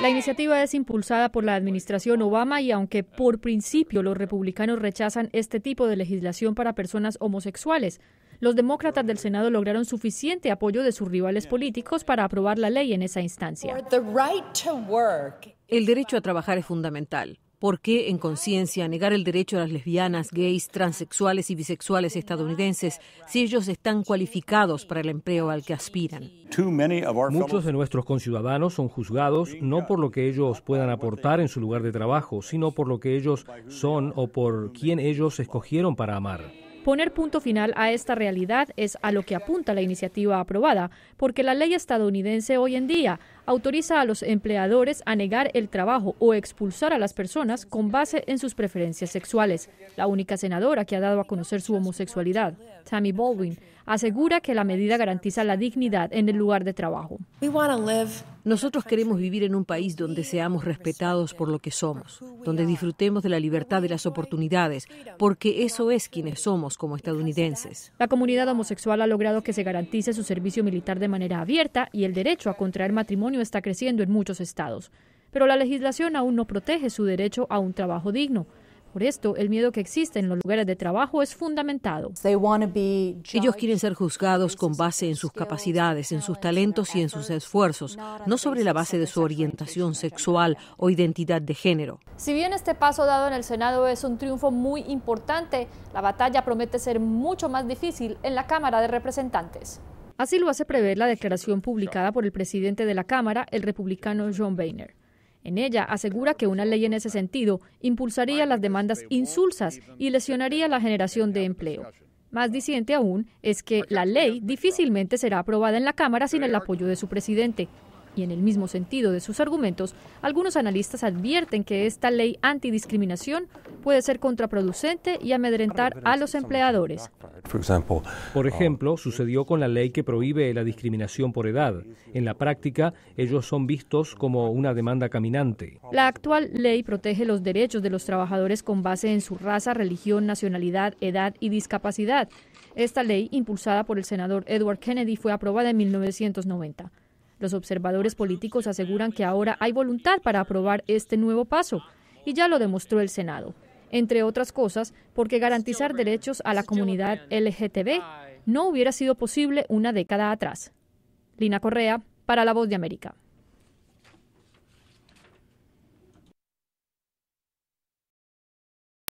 La iniciativa es impulsada por la administración Obama y aunque por principio los republicanos rechazan este tipo de legislación para personas homosexuales, los demócratas del Senado lograron suficiente apoyo de sus rivales políticos para aprobar la ley en esa instancia. El derecho a trabajar es fundamental. ¿Por qué, en conciencia, negar el derecho a las lesbianas, gays, transexuales y bisexuales estadounidenses si ellos están cualificados para el empleo al que aspiran? Muchos de nuestros conciudadanos son juzgados no por lo que ellos puedan aportar en su lugar de trabajo, sino por lo que ellos son o por quien ellos escogieron para amar. Poner punto final a esta realidad es a lo que apunta la iniciativa aprobada, porque la ley estadounidense hoy en día autoriza a los empleadores a negar el trabajo o expulsar a las personas con base en sus preferencias sexuales. La única senadora que ha dado a conocer su homosexualidad, Tammy Baldwin, asegura que la medida garantiza la dignidad en el lugar de trabajo. Nosotros queremos vivir en un país donde seamos respetados por lo que somos, donde disfrutemos de la libertad de las oportunidades, porque eso es quienes somos como estadounidenses. La comunidad homosexual ha logrado que se garantice su servicio militar de manera abierta y el derecho a contraer matrimonio está creciendo en muchos estados. Pero la legislación aún no protege su derecho a un trabajo digno por esto, el miedo que existe en los lugares de trabajo es fundamentado. Ellos quieren ser juzgados con base en sus capacidades, en sus talentos y en sus esfuerzos, no sobre la base de su orientación sexual o identidad de género. Si bien este paso dado en el Senado es un triunfo muy importante, la batalla promete ser mucho más difícil en la Cámara de Representantes. Así lo hace prever la declaración publicada por el presidente de la Cámara, el republicano John Boehner. En ella asegura que una ley en ese sentido impulsaría las demandas insulsas y lesionaría la generación de empleo. Más disidente aún es que la ley difícilmente será aprobada en la Cámara sin el apoyo de su presidente. Y en el mismo sentido de sus argumentos, algunos analistas advierten que esta ley antidiscriminación puede ser contraproducente y amedrentar a los empleadores. Por uh, ejemplo, sucedió con la ley que prohíbe la discriminación por edad. En la práctica, ellos son vistos como una demanda caminante. La actual ley protege los derechos de los trabajadores con base en su raza, religión, nacionalidad, edad y discapacidad. Esta ley, impulsada por el senador Edward Kennedy, fue aprobada en 1990. Los observadores políticos aseguran que ahora hay voluntad para aprobar este nuevo paso, y ya lo demostró el Senado, entre otras cosas porque garantizar derechos a la comunidad LGTB no hubiera sido posible una década atrás. Lina Correa, para La Voz de América.